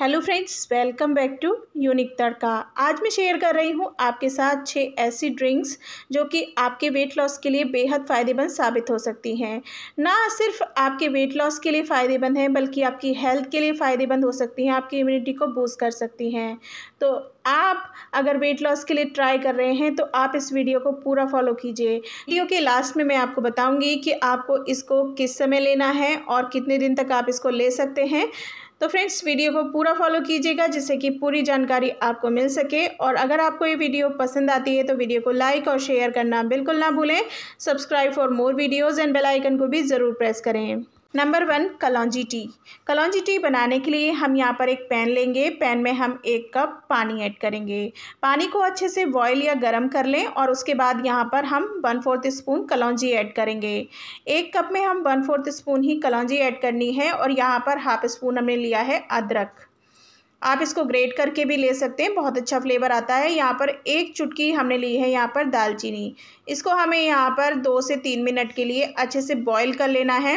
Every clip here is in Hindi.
hello friends welcome back to unique tadka आज मैं शेयर कर रही हूँ आपके साथ छः ऐसी ड्रिंक्स जो कि आपके वेट लॉस के लिए बेहद फ़ायदेमंद साबित हो सकती हैं ना सिर्फ आपके वेट लॉस के लिए फ़ायदेमंद हैं बल्कि आपकी हेल्थ के लिए फ़ायदेमंद हो सकती हैं आपकी इम्यूनिटी को बूस्ट कर सकती हैं तो आप अगर वेट लॉस के लिए ट्राई कर रहे हैं तो आप इस वीडियो को पूरा फॉलो कीजिए वीडियो के लास्ट में मैं आपको बताऊँगी कि आपको इसको किस समय लेना है और कितने दिन तक आप इसको ले सकते हैं तो फ्रेंड्स वीडियो को पूरा फॉलो कीजिएगा जिससे कि पूरी जानकारी आपको मिल सके और अगर आपको ये वीडियो पसंद आती है तो वीडियो को लाइक और शेयर करना बिल्कुल ना भूलें subscribe for more videos and bell icon को भी ज़रूर प्रेस करें नंबर वन कलौजी टी कलौजी टी बनाने के लिए हम यहाँ पर एक पैन लेंगे पैन में हम एक कप पानी ऐड करेंगे पानी को अच्छे से बॉयल या गर्म कर लें और उसके बाद यहाँ पर हम वन फोर्थ स्पून कलौजी ऐड करेंगे एक कप में हम वन फोर्थ स्पून ही कलौजी ऐड करनी है और यहाँ पर हाफ स्पून हमने लिया है अदरक आप इसको ग्रेट करके भी ले सकते हैं बहुत अच्छा फ्लेवर आता है यहाँ पर एक चुटकी हमने ली है यहाँ पर दालचीनी इसको हमें यहाँ पर दो से तीन मिनट के लिए अच्छे से बॉयल कर लेना है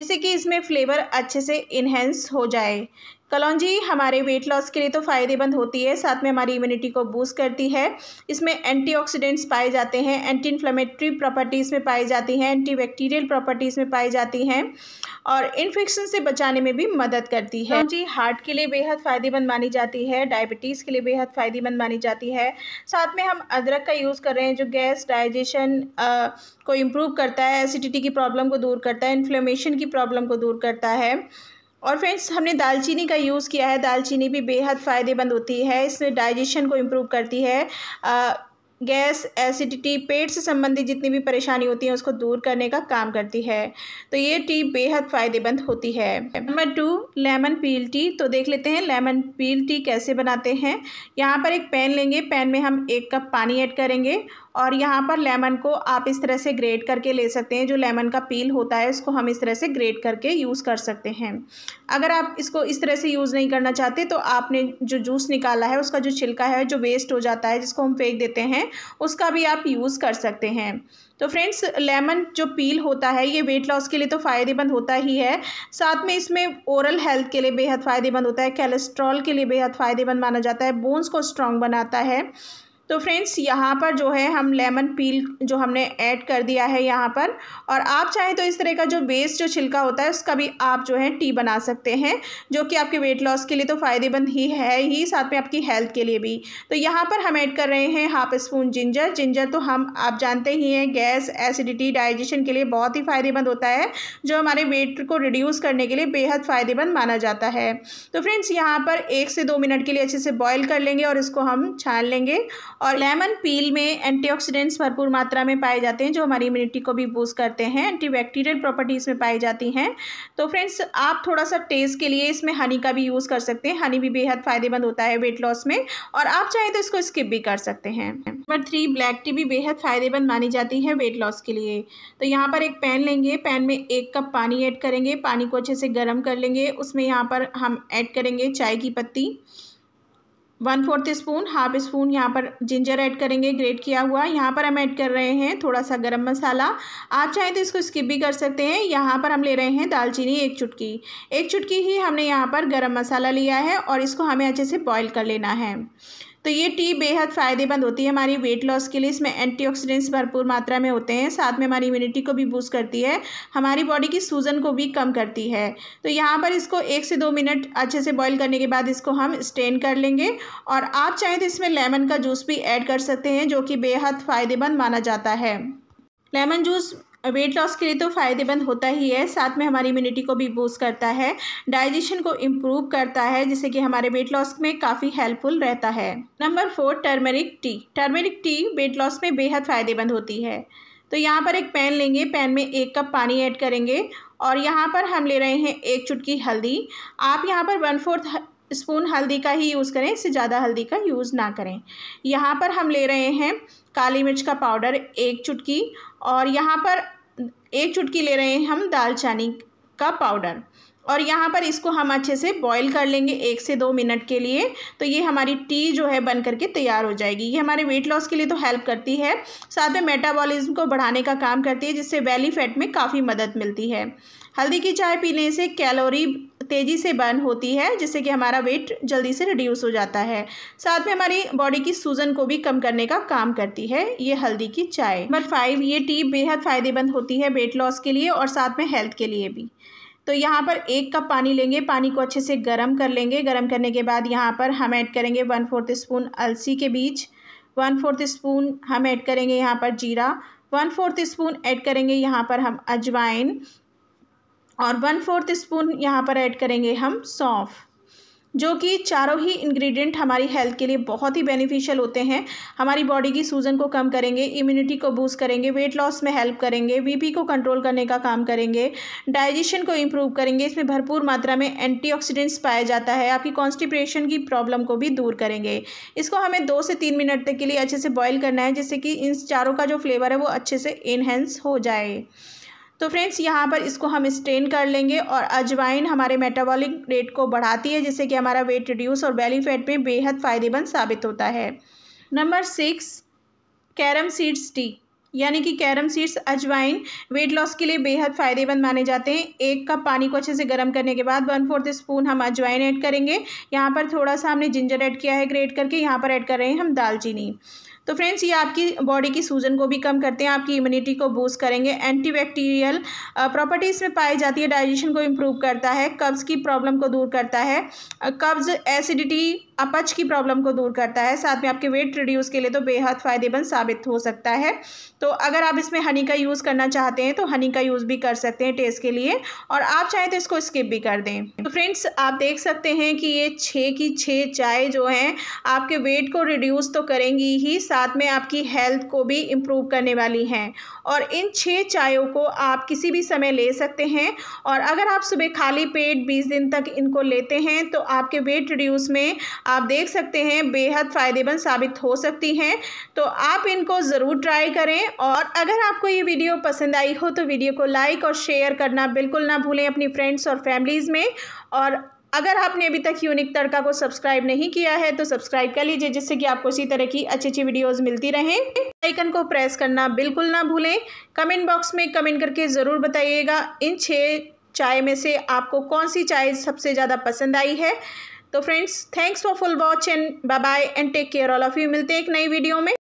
जिससे कि इसमें फ्लेवर अच्छे से इन्हेंस हो जाए कलौजी हमारे वेट लॉस के लिए तो फ़ायदेमंद होती है साथ में हमारी इम्यूनिटी को बूस्ट करती है इसमें एंटीऑक्सीडेंट्स पाए जाते हैं एंटी इन्फ्लेमेटरी प्रॉपर्टीज़ में पाई जाती हैं एंटी बैक्टीरियल प्रॉपर्टीज़ में पाई जाती हैं और इन्फेक्शन से बचाने में भी मदद करती है जी हार्ट के लिए बेहद फ़ायदेमंद मानी जाती है डायबिटीज़ के लिए बेहद फ़ायदेमंद मानी जाती है साथ में हम अदरक का यूज़ कर रहे हैं जो गैस डाइजेशन को इम्प्रूव करता है एसिडिटी की प्रॉब्लम को दूर करता है इन्फ्लेमेशन की प्रॉब्लम को दूर करता है और फ्रेंड्स हमने दालचीनी का यूज़ किया है दालचीनी भी बेहद फ़ायदेमंद होती है इससे डाइजेशन को इम्प्रूव करती है आ, गैस एसिडिटी पेट से संबंधित जितनी भी परेशानी होती है उसको दूर करने का काम करती है तो ये टी बेहद फ़ायदेमंद होती है number two lemon peel tea तो देख लेते हैं लेमन पील टी कैसे बनाते हैं यहाँ पर एक पैन लेंगे पैन में हम एक कप पानी ऐड करेंगे और यहाँ पर लेमन को आप इस तरह से ग्रेट करके ले सकते हैं जो लेमन का पील होता है इसको हम इस तरह से ग्रेट करके यूज़ कर सकते हैं अगर आप इसको इस तरह से यूज़ नहीं करना चाहते तो आपने जो जूस निकाला है उसका जो छिलका है जो वेस्ट हो जाता है जिसको हम फेंक देते हैं उसका भी आप यूज़ कर सकते हैं तो फ्रेंड्स लेमन जो पील होता है ये वेट लॉस के लिए तो फ़ायदेमंद होता ही है साथ में इसमें ओरल हेल्थ के लिए बेहद फ़ायदेमंद होता है कैलेस्ट्रॉल के लिए बेहद फ़ायदेमंद माना जाता है बोन्स को स्ट्रॉन्ग बनाता है तो फ्रेंड्स यहाँ पर जो है हम लेमन पील जो हमने ऐड कर दिया है यहाँ पर और आप चाहें तो इस तरह का जो बेस जो छिलका होता है उसका भी आप जो है टी बना सकते हैं जो कि आपके वेट लॉस के लिए तो फ़ायदेमंद ही है ही साथ में आपकी हेल्थ के लिए भी तो यहाँ पर हम ऐड कर रहे हैं हाफ स्पून जिंजर जिंजर तो हम आप जानते ही हैं गैस एसिडिटी डाइजेशन के लिए बहुत ही फ़ायदेमंद होता है जो हमारे वेट को रिड्यूस करने के लिए बेहद फ़ायदेमंद माना जाता है तो फ्रेंड्स यहाँ पर एक से दो मिनट के लिए अच्छे से बॉयल कर लेंगे और इसको हम छान लेंगे और लेमन पील में एंटीऑक्सीडेंट्स भरपूर मात्रा में पाए जाते हैं जो हमारी इम्यूनिटी को भी बूस्ट करते हैं एंटीबैक्टीरियल प्रॉपर्टीज़ में पाई जाती हैं तो फ्रेंड्स आप थोड़ा सा टेस्ट के लिए इसमें हनी का भी यूज़ कर सकते हैं हनी भी बेहद फ़ायदेमंद होता है वेट लॉस में और आप चाहें तो इसको स्किप भी कर सकते हैं नंबर थ्री ब्लैक टी भी बेहद फ़ायदेमंद मानी जाती है वेट लॉस के लिए तो यहाँ पर एक पैन लेंगे पैन में एक कप पानी ऐड करेंगे पानी को अच्छे से गर्म कर लेंगे उसमें यहाँ पर हम ऐड करेंगे चाय की पत्ती one fourth spoon half spoon यहाँ पर जिंजर ऐड करेंगे ग्रेट किया हुआ यहाँ पर हम ऐड कर रहे हैं थोड़ा सा गरम मसाला आप चाहें तो इसको स्किप भी कर सकते हैं यहाँ पर हम ले रहे हैं दालचीनी एक चुटकी एक चुटकी ही हमने यहाँ पर गरम मसाला लिया है और इसको हमें अच्छे से बॉईल कर लेना है तो ये टी बेहद फ़ायदेमंद होती है हमारी वेट लॉस के लिए इसमें एंटीऑक्सीडेंट्स भरपूर मात्रा में होते हैं साथ में हमारी इम्यूनिटी को भी बूस्ट करती है हमारी बॉडी की सूजन को भी कम करती है तो यहाँ पर इसको एक से दो मिनट अच्छे से बॉईल करने के बाद इसको हम स्टेन कर लेंगे और आप चाहें तो इसमें लेमन का जूस भी ऐड कर सकते हैं जो कि बेहद फ़ायदेमंद माना जाता है लेमन जूस वेट लॉस के लिए तो फ़ायदेमंद होता ही है साथ में हमारी इम्यूनिटी को भी बूस्ट करता है डाइजेशन को इम्प्रूव करता है जिससे कि हमारे वेट लॉस में काफ़ी हेल्पफुल रहता है number four turmeric tea turmeric tea weight loss में बेहद फ़ायदेमंद होती है तो यहाँ पर एक पैन लेंगे पैन में एक कप पानी ऐड करेंगे और यहाँ पर हम ले रहे हैं एक चुटकी हल्दी आप यहाँ पर वन फोर्थ स्पून हल्दी का ही यूज़ करें इससे ज़्यादा हल्दी का यूज़ ना करें यहाँ पर हम ले रहे हैं काली मिर्च का पाउडर एक चुटकी और यहाँ पर एक चुटकी ले रहे हैं हम दालचीनी का पाउडर और यहाँ पर इसको हम अच्छे से बॉईल कर लेंगे एक से दो मिनट के लिए तो ये हमारी टी जो है बन करके तैयार हो जाएगी ये हमारे वेट लॉस के लिए तो हेल्प करती है साथ में मेटाबॉलिज्म को बढ़ाने का काम करती है जिससे वैली फैट में काफ़ी मदद मिलती है हल्दी की चाय पीने से कैलोरी तेज़ी से बर्न होती है जिससे कि हमारा वेट जल्दी से रिड्यूस हो जाता है साथ में हमारी बॉडी की सूजन को भी कम करने का काम करती है ये हल्दी की चाय नंबर फाइव ये टी बेहद फ़ायदेमंद होती है वेट लॉस के लिए और साथ में हेल्थ के लिए भी तो यहाँ पर एक कप पानी लेंगे पानी को अच्छे से गर्म कर लेंगे गर्म करने के बाद यहाँ पर हम ऐड करेंगे वन फोर्थ स्पून अलसी के बीज वन फोर्थ स्पून हम ऐड करेंगे यहाँ पर जीरा वन फोर्थ स्पून ऐड करेंगे यहाँ पर हम अजवाइन और वन फोर्थ स्पून यहाँ पर ऐड करेंगे हम सौंफ जो कि चारों ही इंग्रेडिएंट हमारी हेल्थ के लिए बहुत ही बेनिफिशियल होते हैं हमारी बॉडी की सूजन को कम करेंगे इम्यूनिटी को बूस्ट करेंगे वेट लॉस में हेल्प करेंगे बीपी को कंट्रोल करने का काम करेंगे डाइजेशन को इम्प्रूव करेंगे इसमें भरपूर मात्रा में एंटीऑक्सीडेंट्स पाया जाता है आपकी कॉन्स्टिपेशन की प्रॉब्लम को भी दूर करेंगे इसको हमें दो से तीन मिनट तक के लिए अच्छे से बॉयल करना है जिससे कि इन चारों का जो फ्लेवर है वो अच्छे से इन्हेंस हो जाए तो फ्रेंड्स यहाँ पर इसको हम स्ट्रेन कर लेंगे और अजवाइन हमारे मेटाबॉलिक रेट को बढ़ाती है जिससे कि हमारा वेट रिड्यूस और बेली फैट में बेहद फ़ायदेमंद साबित होता है number six carom seeds tea यानी कि कैरम सीड्स अजवाइन वेट लॉस के लिए बेहद फ़ायदेमंद माने जाते हैं एक कप पानी को अच्छे से गर्म करने के बाद वन फोर्थ स्पून हम अजवाइन ऐड करेंगे यहाँ पर थोड़ा सा हमने जिंजर ऐड किया है ग्रेट करके यहाँ पर ऐड कर रहे हैं हम दालचीनी तो फ्रेंड्स ये आपकी बॉडी की सूजन को भी कम करते हैं आपकी इम्यूनिटी को बूस्ट करेंगे एंटीबैक्टीरियल प्रॉपर्टीज़ में पाई जाती है डाइजेशन को इम्प्रूव करता है कब्ज़ की प्रॉब्लम को दूर करता है कब्ज़ एसिडिटी अपच की प्रॉब्लम को दूर करता है साथ में आपके वेट रिड्यूस के लिए तो बेहद फ़ायदेमंद साबित हो सकता है तो अगर आप इसमें हनी का यूज़ करना चाहते हैं तो हनी का यूज़ भी कर सकते हैं टेस्ट के लिए और आप चाहें तो इसको स्किप भी कर दें तो फ्रेंड्स आप देख सकते हैं कि ये छः की छः चाय जो हैं आपके वेट को रिड्यूस तो करेंगी ही साथ में आपकी हेल्थ को भी इम्प्रूव करने वाली हैं और इन छः चायों को आप किसी भी समय ले सकते हैं और अगर आप सुबह खाली पेट बीस दिन तक इनको लेते हैं तो आपके वेट रिड्यूस में आप देख सकते हैं बेहद फ़ायदेमंद साबित हो सकती हैं तो आप इनको ज़रूर ट्राई करें और अगर आपको ये वीडियो पसंद आई हो तो वीडियो को लाइक और शेयर करना बिल्कुल ना भूलें अपनी फ्रेंड्स और फैमिलीज़ में और अगर आपने अभी तक यूनिक तड़का को सब्सक्राइब नहीं किया है तो सब्सक्राइब कर लीजिए जिससे कि आपको इसी तरह की अच्छी अच्छी वीडियोस मिलती रहें आइकन को प्रेस करना बिल्कुल ना भूलें कमेंट बॉक्स में कमेंट करके ज़रूर बताइएगा इन छः चाय में से आपको कौन सी चाय सबसे ज़्यादा पसंद आई है तो friends thanks for full watch and bye bye and take care all of you मिलते हैं एक नई वीडियो में